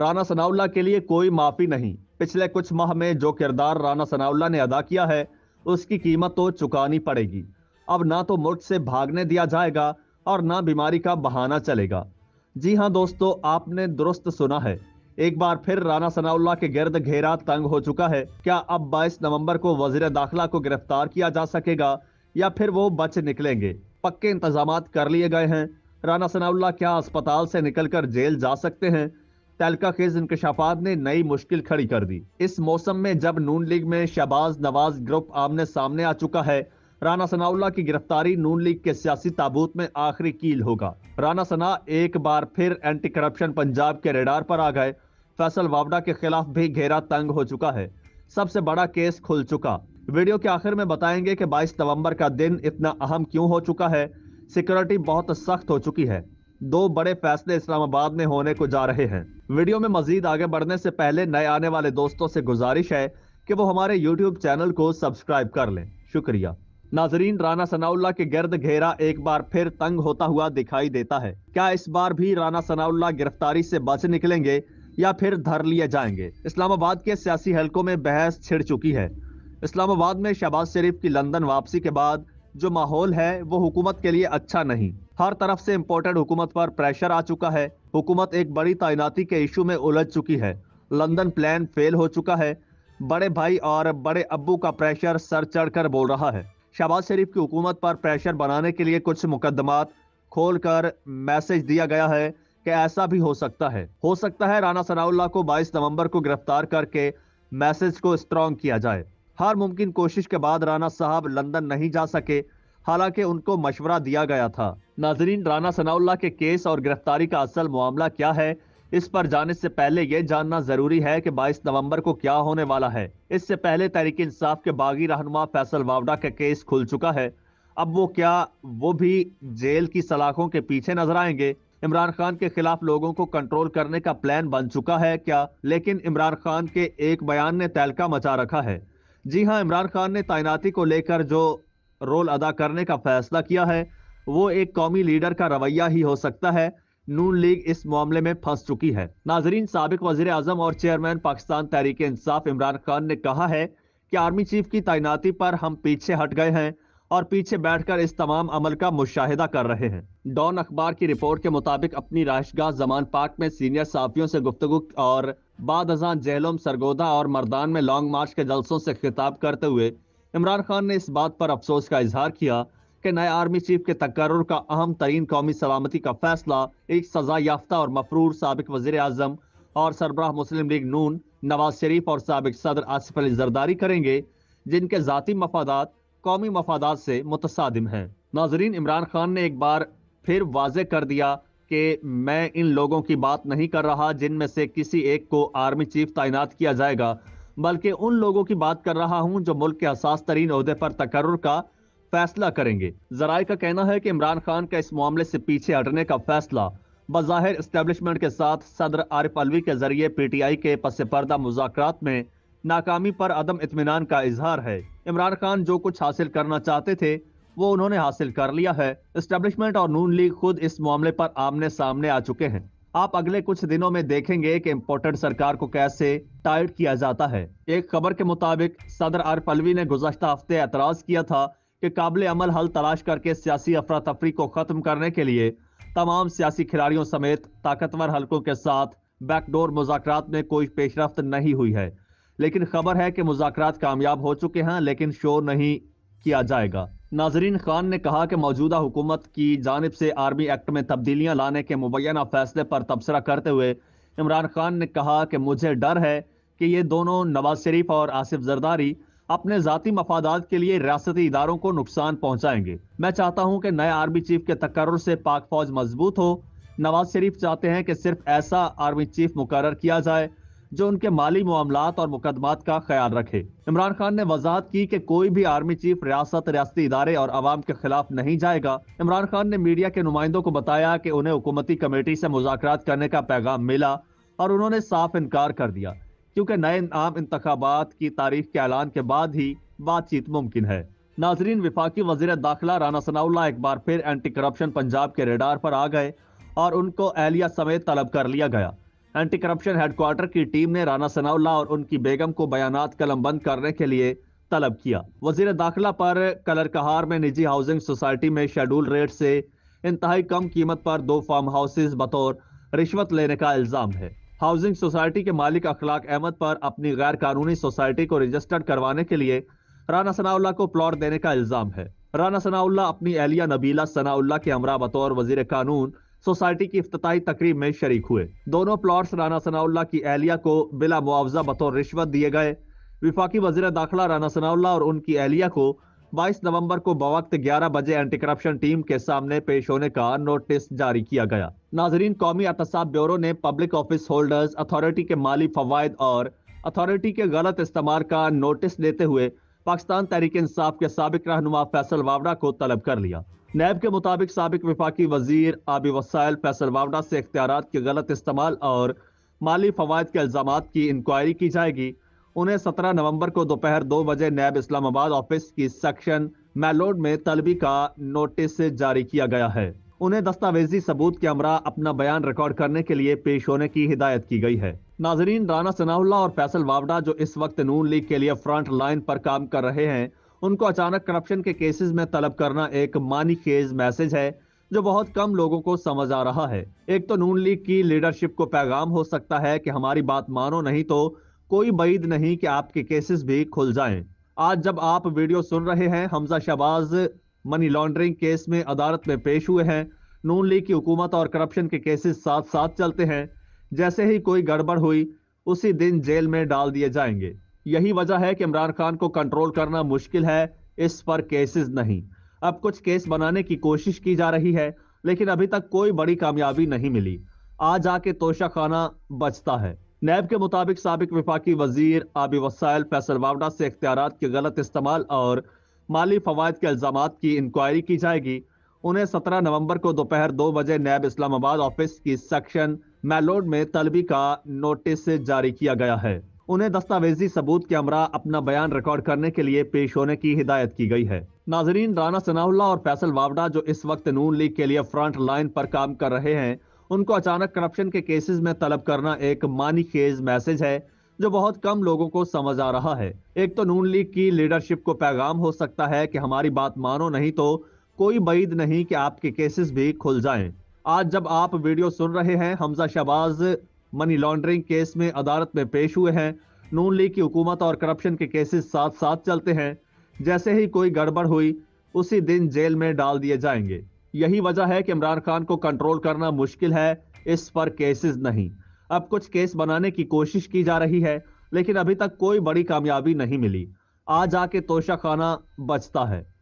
राना सनाउल्ला के लिए कोई माफी नहीं पिछले कुछ माह में जो किरदार राना सनाउल्ला ने अदा किया है उसकी कीमत तो चुकानी पड़ेगी अब ना तो मुल्क से भागने दिया जाएगा और ना बीमारी का बहाना चलेगा जी हाँ दोस्तों आपने दुरुस्त सुना है एक बार फिर राना सनाउल्ला के गर्द घेरा तंग हो चुका है क्या अब 22 नवंबर को वजीर दाखिला को गिरफ्तार किया जा सकेगा या फिर वो बच निकलेंगे पक्के इंतजाम कर लिए गए हैं राना सनाउल्ला क्या अस्पताल से निकलकर जेल जा सकते हैं तहलका खेज इंकशाफात ने नई मुश्किल खड़ी कर दी इस मौसम में जब नून लीग में शहबाज नवाज ग्रुप आमने सामने आ चुका है राना सनाउल्ला की गिरफ्तारी नून लीग के सियासी ताबूत में आखिरी कील होगा राना सना एक बार फिर एंटी करप्शन पंजाब के रेडार पर आ गए फैसल वावडा के खिलाफ भी घेरा तंग हो चुका है सबसे बड़ा केस खुल चुका वीडियो के आखिर में बताएंगे कि 22 नवंबर का दिन इतना अहम क्यों हो चुका है सिक्योरिटी बहुत सख्त हो चुकी है दो बड़े फैसले इस्लामाबाद में होने को जा रहे हैं वीडियो में मजीद आगे बढ़ने से पहले नए आने वाले दोस्तों से गुजारिश है कि वो हमारे यूट्यूब चैनल को सब्सक्राइब कर लें शुक्रिया नाजरीन राना सनाउल्ला के गर्द घेरा एक बार फिर तंग होता हुआ दिखाई देता है क्या इस बार भी राना सनाउल्ला गिरफ्तारी से बच निकलेंगे या फिर धर लिए जाएंगे इस्लामाबाद के सियासी हलकों में बहस छिड़ चुकी है इस्लामाबाद में शहबाज शरीफ की लंदन वापसी के बाद जो माहौल है वो हुकूमत के लिए अच्छा नहीं हर तरफ से इम्पोर्टेड हुकूमत पर प्रेशर आ चुका है हुकूमत एक बड़ी तैनाती के इशू में उलझ चुकी है लंदन प्लान फेल हो चुका है बड़े भाई और बड़े अबू का प्रेशर सर चढ़कर बोल रहा है शहबाज शरीफ की हुकूमत पर प्रेशर बनाने के लिए कुछ मुकदमात खोलकर मैसेज दिया गया है कि ऐसा भी हो सकता है हो सकता है राना सनाउल्ला को 22 नवंबर को गिरफ्तार करके मैसेज को स्ट्रॉन्ग किया जाए हर मुमकिन कोशिश के बाद राना साहब लंदन नहीं जा सके हालांकि उनको मशवरा दिया गया था नाजरीन राना सनाउल्ला के केस और गिरफ्तारी का असल मामला क्या है इस पर जाने से पहले यह जानना जरूरी है कि 22 नवंबर को क्या होने वाला है इससे पहले तहरीक इंसाफ के बागी रहनुमा फैसल वावडा का केस खुल चुका है अब वो क्या वो भी जेल की सलाखों के पीछे नजर आएंगे इमरान खान के खिलाफ लोगों को कंट्रोल करने का प्लान बन चुका है क्या लेकिन इमरान खान के एक बयान ने तहलका मचा रखा है जी हाँ इमरान खान ने तैनाती को लेकर जो रोल अदा करने का फैसला किया है वो एक कौमी लीडर का रवैया ही हो सकता है नून लीग इस मामले में फंस चुकी है नाजरीन सबक वजीर अजम और चेयरमैन पाकिस्तान तहरीक इंसाफ इमरान खान ने कहा है कि आर्मी चीफ की तैनाती पर हम पीछे हट गए हैं और पीछे बैठकर इस तमाम अमल का मुशाहिदा कर रहे हैं डॉन अखबार की रिपोर्ट के मुताबिक अपनी राशगाह जमान पार्क में सीनियर साफियों से गुफ्तु और बाद अजान जहलोम सरगोदा और मरदान में लॉन्ग मार्च के जलसों से खिताब करते हुए इमरान खान ने इस बात पर अफसोस का इजहार किया कि नए आर्मी चीफ के तकर्र का अहम तरीन कौमी सलामती का फैसला एक सजा याफ्ता और मफरूर सबक वजी अजम और सरबराह मुस्लिम लीग नून नवाज शरीफ और सबक सदर आसिफ अली जरदारी करेंगे जिनके जतीी मफादा कौमी मफादा से मुतसादिम हैं नाजरीन इमरान खान ने एक बार फिर वाज कर दिया कि मैं इन लोगों की बात नहीं कर रहा जिनमें से किसी एक को आर्मी चीफ तैनात किया जाएगा बल्कि उन लोगों की बात कर रहा हूं जो मुल्क के हसास तरीन अहदे पर तकर का फैसला करेंगे जराये का कहना है कि इमरान खान का इस मामले से पीछे हटने का फैसला बज़ाहिर इस्टेबलिशमेंट के साथ सदर आरिफ अलवी के जरिए पी टी आई के पस पर्दा में नाकामी पर अदम इतमान का इजहार है इमरान खान जो कुछ हासिल करना चाहते थे वो उन्होंने हासिल कर लिया है इस्टेबलिशमेंट और नून लीग खुद इस मामले पर आमने सामने आ चुके हैं आप अगले कुछ दिनों में देखेंगे कि इम्पोर्टेड सरकार को कैसे टाइट किया जाता है एक खबर के मुताबिक सदर आर पलवी ने गुजशत हफ्ते एतराज किया था कि काबिल अमल हल तलाश करके सियासी अफरा तफरी को खत्म करने के लिए तमाम सियासी खिलाड़ियों समेत ताकतवर हलकों के साथ बैकडोर मुजाकर में कोई पेशरफ नहीं हुई है लेकिन खबर है कि मुजाकर कामयाब हो चुके हैं लेकिन शोर नहीं किया जाएगा नाजरीन खान ने कहा कि मौजूदा हुकूमत की जानब से आर्मी एक्ट में तब्दीलियां लाने के मुबैना फैसले पर तबसरा करते हुए इमरान खान ने कहा कि मुझे डर है कि ये दोनों नवाज शरीफ और आसिफ जरदारी अपने जतीी मफादात के लिए रियासती इदारों को नुकसान पहुँचाएंगे मैं चाहता हूँ कि नए आर्मी चीफ के तकर से पाक फौज मजबूत हो नवाज शरीफ चाहते हैं कि सिर्फ ऐसा आर्मी चीफ मुकर किया जाए जो उनके माली मामला और मुकदमात का ख्याल रखे इमरान खान ने वजाहत की कि कोई भी आर्मी चीफ रियासत रियाती इदारे और आवाम के खिलाफ नहीं जाएगा इमरान खान ने मीडिया के नुमाइंदों को बताया कि उन्हें हुकूमती कमेटी से मुजात करने का पैगाम मिला और उन्होंने साफ इनकार कर दिया क्योंकि नए आम इंतबात की तारीख के ऐलान के बाद ही बातचीत मुमकिन है नाजरीन विफाकी वजीर दाखिला राना सनाउल्ला एक बार फिर एंटी करप्शन पंजाब के रेडार पर आ गए और उनको एहलिया समेत तलब कर लिया गया एंटी करप्शन हेडक्वार्टर की टीम ने राना सनाउल्ला और उनकी बेगम को बयान बंद करने के लिए तलब किया वजीर दाखिला पर कहार में निजी हाउसिंग सोसाइटी में शेड्यूल रेट से इंतहाई कम कीमत पर दो फार्म हाउसेज बतौर रिश्वत लेने का इल्जाम है हाउसिंग सोसाइटी के मालिक अखलाक अहमद पर अपनी गैर कानूनी सोसाइटी को रजिस्टर्ड करवाने के लिए राना सनाउल्ला को प्लॉट देने का इल्जाम है राना सनाउल्ला अपनी एहलिया नबीला सनाउल्ला के हमरा बतौर वजीर कानून सोसाइटी की अफ्ताही तकरीब में शरीक हुए दोनों प्लॉट्स राना सनाउल्ला की एहलिया को बिला मुआवजा बतौर रिश्वत दिए गए विफाकी वजीर दाखिला राना सनाउल्ला और उनकी एहलिया को 22 नवंबर को बवक्त 11 बजे एंटी करप्शन टीम के सामने पेश होने का नोटिस जारी किया गया नाजरीन कौमी एहतसाब ब्यूरो ने पब्लिक ऑफिस होल्डर्स अथॉरिटी के माली फवायद और अथॉरिटी के गलत इस्तेमाल का नोटिस देते हुए पाकिस्तान तहरीक इंसाफ के सबक रहनुमा फैसल वावड़ा को तलब कर लिया नैब के मुताबिक सबक विफाकी वजीर आबी वसायल फैसल वावडा से इख्तियार के गलत इस्तेमाल और माली फवाद के इल्ज़ाम की इंक्वायरी की जाएगी उन्हें सत्रह नवंबर को दोपहर दो बजे नैब इस्लामाबाद ऑफिस की सेक्शन मैलोड में तलबी का नोटिस जारी किया गया है उन्हें दस्तावेजी सबूत के अमरा अपना बयान रिकॉर्ड करने के लिए पेश होने की हिदायत की गई है नाजरीन राना सनाउल्ला और फैसल वावडा जो इस वक्त नून लीग के लिए फ्रंट लाइन पर काम कर रहे हैं उनको अचानक करप्शन के केसेस में तलब करना एक मानी खेज मैसेज है जो बहुत कम लोगों को समझ आ रहा है एक तो नून लीग की लीडरशिप को पैगाम हो सकता है कि हमारी बात मानो नहीं तो कोई बैद नहीं कि आपके केसेस भी खुल जाए आज जब आप वीडियो सुन रहे हैं Hamza Shahbaz money laundering case में अदालत में पेश हुए हैं नून लीग की हुकूमत और करप्शन के केसेस साथ साथ चलते हैं जैसे ही कोई गड़बड़ हुई उसी दिन जेल में डाल दिए जाएंगे यही वजह है कि इमरान खान को कंट्रोल करना मुश्किल है इस पर केसेस नहीं अब कुछ केस बनाने की कोशिश की जा रही है लेकिन अभी तक कोई बड़ी कामयाबी नहीं मिली आज आके तोशा खाना बचता है नैब के मुताबिक सबक विफाकी वजीर आबी वसायल फैसल वावडा से इख्तियार के गलत इस्तेमाल और माली फवाद के इल्जाम की इंक्वायरी की जाएगी उन्हें सत्रह नवंबर को दोपहर दो बजे नैब इस्लामाबाद ऑफिस की सेक्शन मैलोड में तलबी का नोटिस जारी किया गया है उन्हें दस्तावेजी सबूत के अमरा अपना बयान रिकॉर्ड करने के लिए पेश होने की हिदायत की गई है नाजरीन राना सनाउल्ला और फैसल वावड़ा जो इस वक्त नून लीग के लिए फ्रंट लाइन पर काम कर रहे हैं उनको अचानक करप्शन के केसेस में तलब करना एक मानी खेज मैसेज है जो बहुत कम लोगों को समझ आ रहा है एक तो नून लीग की लीडरशिप को पैगाम हो सकता है कि हमारी बात मानो नहीं तो कोई बईद नहीं कि आपके केसेस भी खुल जाएं। आज जब आप वीडियो सुन रहे हैं Hamza Shahbaz money laundering case में अदालत में पेश हुए हैं नून लीग की हुकूमत और करप्शन के केसेस साथ साथ चलते हैं जैसे ही कोई गड़बड़ हुई उसी दिन जेल में डाल दिए जाएंगे यही वजह है कि इमरान खान को कंट्रोल करना मुश्किल है इस पर केसेस नहीं अब कुछ केस बनाने की कोशिश की जा रही है लेकिन अभी तक कोई बड़ी कामयाबी नहीं मिली आज आके तोशा खाना बचता है